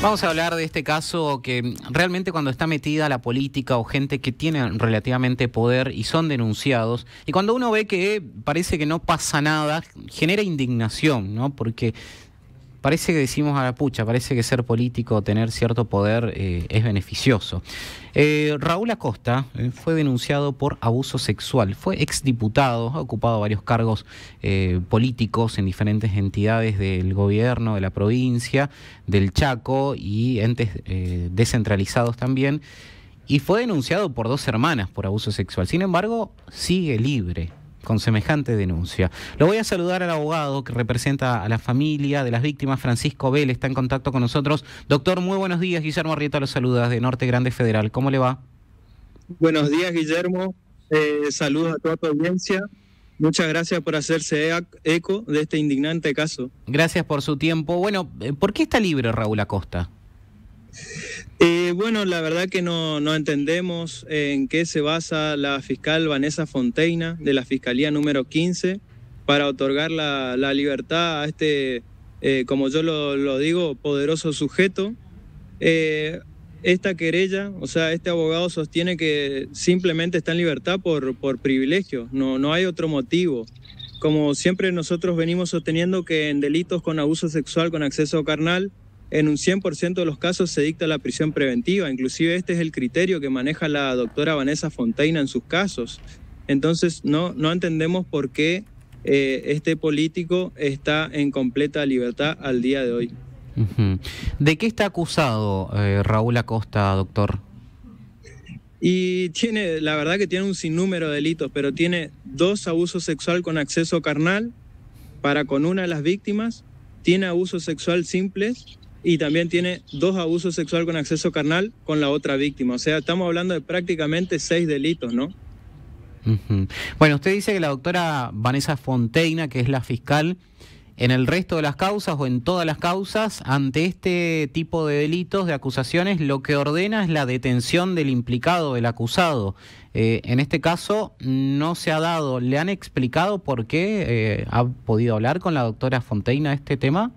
Vamos a hablar de este caso que realmente cuando está metida la política o gente que tiene relativamente poder y son denunciados, y cuando uno ve que parece que no pasa nada, genera indignación, ¿no? Porque parece que decimos a la pucha, parece que ser político, tener cierto poder eh, es beneficioso. Eh, Raúl Acosta eh, fue denunciado por abuso sexual, fue exdiputado, ha ocupado varios cargos políticos en diferentes entidades del gobierno, de la provincia, del Chaco y entes descentralizados también. Y fue denunciado por dos hermanas por abuso sexual. Sin embargo, sigue libre con semejante denuncia. Lo voy a saludar al abogado que representa a la familia de las víctimas, Francisco Vélez, está en contacto con nosotros. Doctor, muy buenos días. Guillermo Arrieta los saluda de Norte Grande Federal. ¿Cómo le va? Buenos días, Guillermo. Eh, saludos a toda tu audiencia. Muchas gracias por hacerse eco de este indignante caso. Gracias por su tiempo. Bueno, eh, ¿por qué está libre Raúl Acosta? Eh, bueno, la verdad que no, no, entendemos eh, en qué se basa la fiscal Vanessa Fonteina de la Fiscalía número 15 para otorgar la, libertad a este, eh, como yo lo, digo, poderoso sujeto. esta querella, o sea, este abogado sostiene que simplemente está en libertad por, por privilegio, no, no hay otro motivo. Como siempre nosotros venimos sosteniendo que en delitos con abuso sexual, con acceso carnal, en un 100% de los casos se dicta la prisión preventiva, inclusive este es el criterio que maneja la doctora Vanessa Fontaina en sus casos. Entonces no, no entendemos por qué eh, este político está en completa libertad al día de hoy. ¿De qué está acusado eh, Raúl Acosta, doctor? Y tiene, la verdad que tiene un sinnúmero de delitos, pero tiene dos abusos sexual con acceso carnal para con una de las víctimas, tiene abusos sexual simples y también tiene dos abusos sexuales con acceso carnal con la otra víctima. O sea, estamos hablando de prácticamente seis delitos, ¿no? Bueno, usted dice que la doctora Vanessa Fonteina, que es la fiscal, en el resto de las causas o en todas las causas, ante este tipo de delitos, de acusaciones, lo que ordena es la detención del implicado, del acusado. Eh, en este caso no se ha dado. ¿Le han explicado por qué eh, ha podido hablar con la doctora Fonteina este tema?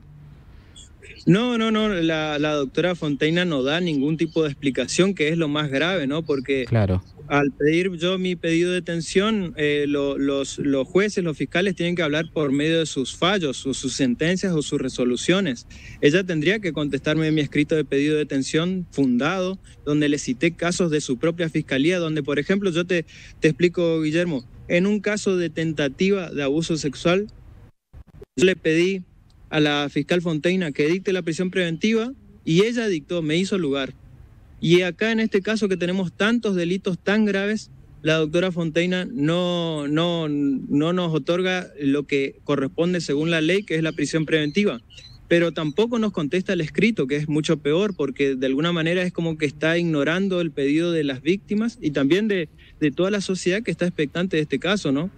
No, no, no, la, doctora Fonteina no da ningún tipo de explicación, que es lo más grave, ¿no? Porque al pedir yo mi pedido de detención, eh, los, los, jueces, los fiscales tienen que hablar por medio de sus fallos, o sus sentencias o sus resoluciones. Ella tendría que contestarme mi escrito de pedido de detención fundado, donde le cité casos de su propia fiscalía, donde, por ejemplo, yo te, te explico, Guillermo, en un caso de tentativa de abuso sexual, yo le pedí a la fiscal Fonteina que dicte la prisión preventiva y ella dictó, me hizo lugar. Y acá en este caso que tenemos tantos delitos tan graves, la doctora Fonteina no, no, no nos otorga lo que corresponde según la ley, que es la prisión preventiva. Pero tampoco nos contesta el escrito, que es mucho peor, porque de alguna manera es como que está ignorando el pedido de las víctimas y también de, de toda la sociedad que está expectante de este caso, ¿no?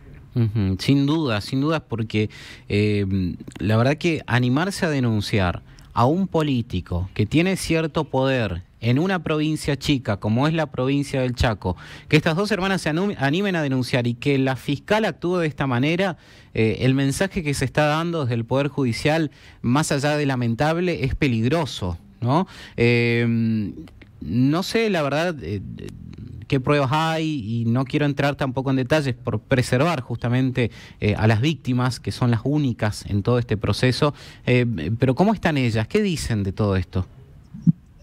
Sin duda, sin duda, porque em, la verdad que animarse a denunciar a un político que tiene cierto poder en una provincia chica como es la provincia del Chaco, que estas dos hermanas se animen a denunciar y que la fiscal actúe de esta manera, eh, el mensaje que se está dando desde el Poder Judicial, más allá de lamentable, es peligroso, ¿no? Em, no sé, la verdad, eh, qué pruebas hay y no quiero entrar tampoco en detalles por preservar justamente eh, a las víctimas, que son las únicas en todo este proceso. Eh, pero ¿cómo están ellas? ¿Qué dicen de todo esto?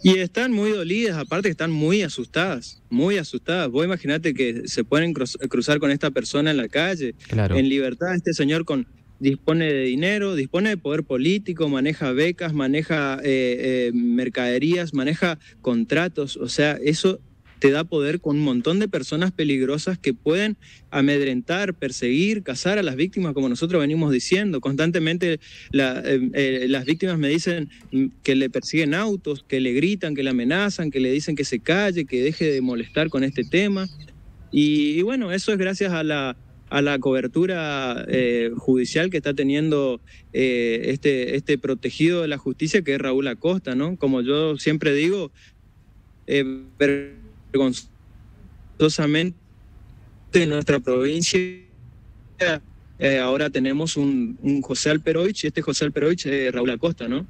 Y están muy dolidas, aparte están muy asustadas, muy asustadas. Vos imaginate que se pueden cruzar con esta persona en la calle, claro. en libertad, este señor con dispone de dinero, dispone de poder político, maneja becas, maneja eh, mercaderías, maneja contratos, o sea, eso te da poder con un montón de personas peligrosas que pueden amedrentar, perseguir, cazar a las víctimas, como nosotros venimos diciendo. Constantemente em, eh, las víctimas me dicen que le persiguen autos, que le gritan, que le amenazan, que le dicen que se calle, que deje de molestar con este tema. Y, bueno, eso es gracias a la a la cobertura eh, judicial que está teniendo eh, este, este protegido de la justicia, que es Raúl Acosta, ¿no? Como yo siempre digo, vergonzosamente en nuestra provincia eh, ahora tenemos un, José Alperovich y este José Alperovich es Raúl Acosta, ¿no?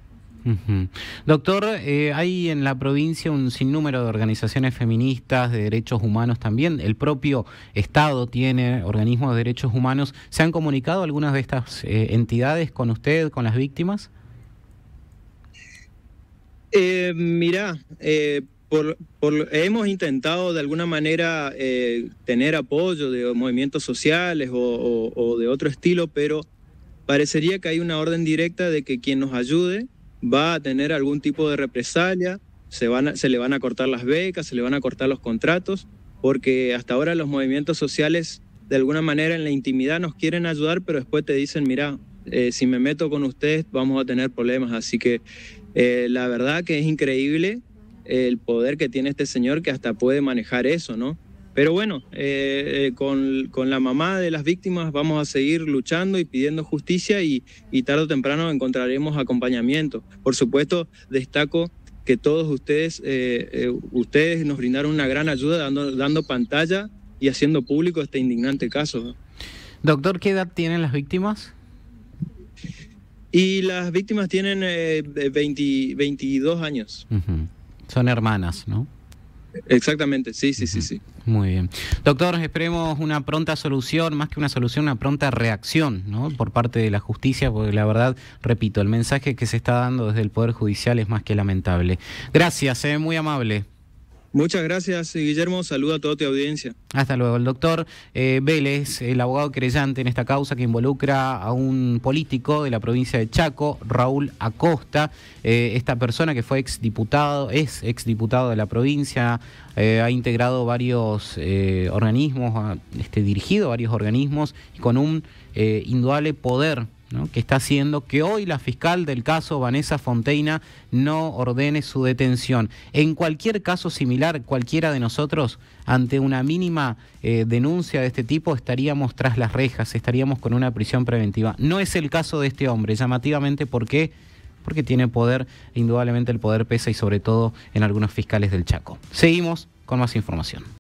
Doctor, eh, hay en la provincia un sinnúmero de organizaciones feministas, de derechos humanos también. El propio Estado tiene organismos de derechos humanos. ¿Se han comunicado algunas de estas eh, entidades con usted, con las víctimas? Eh, mirá, hemos intentado de alguna manera eh, tener apoyo de movimientos sociales o, de otro estilo, pero parecería que hay una orden directa de que quien nos ayude va a tener algún tipo de represalia, se, van se le van a cortar las becas, se le van a cortar los contratos, porque hasta ahora los movimientos sociales de alguna manera en la intimidad nos quieren ayudar, pero después te dicen, mira, eh, si me meto con ustedes vamos a tener problemas. Así que eh, la verdad que es increíble el poder que tiene este señor que hasta puede manejar eso, ¿no? Pero bueno, eh, eh, con, la mamá de las víctimas vamos a seguir luchando y pidiendo justicia y, y tarde o temprano encontraremos acompañamiento. Por supuesto, destaco que todos ustedes, eh, ustedes nos brindaron una gran ayuda dando, dando pantalla y haciendo público este indignante caso. Doctor, ¿qué edad tienen las víctimas? Y las víctimas tienen 22 años. Son hermanas, ¿no? Exactamente, sí, sí, sí, sí. Muy bien. Doctor, esperemos una pronta solución, más que una solución, una pronta reacción ¿no? por parte de la justicia, porque la verdad, repito, el mensaje que se está dando desde el Poder Judicial es más que lamentable. Gracias, se eh, ve muy amable. Muchas gracias, eh, Guillermo. Saludo a toda tu audiencia. Hasta luego. El doctor eh, Vélez, el abogado creyente en esta causa que involucra a un político de la provincia de Chaco, Raúl Acosta. Eh, esta persona que fue exdiputado, es exdiputado de la provincia, ha integrado varios organismos, ha este, dirigido varios organismos con un indudable poder que está haciendo que hoy la fiscal del caso Vanessa Fonteina no ordene su detención. En cualquier caso similar, cualquiera de nosotros, ante una mínima eh, denuncia de este tipo, estaríamos tras las rejas, estaríamos con una prisión preventiva. No es el caso de este hombre, llamativamente porque porque tiene poder, indudablemente el poder pesa y sobre todo en algunos fiscales del Chaco. Seguimos con más información.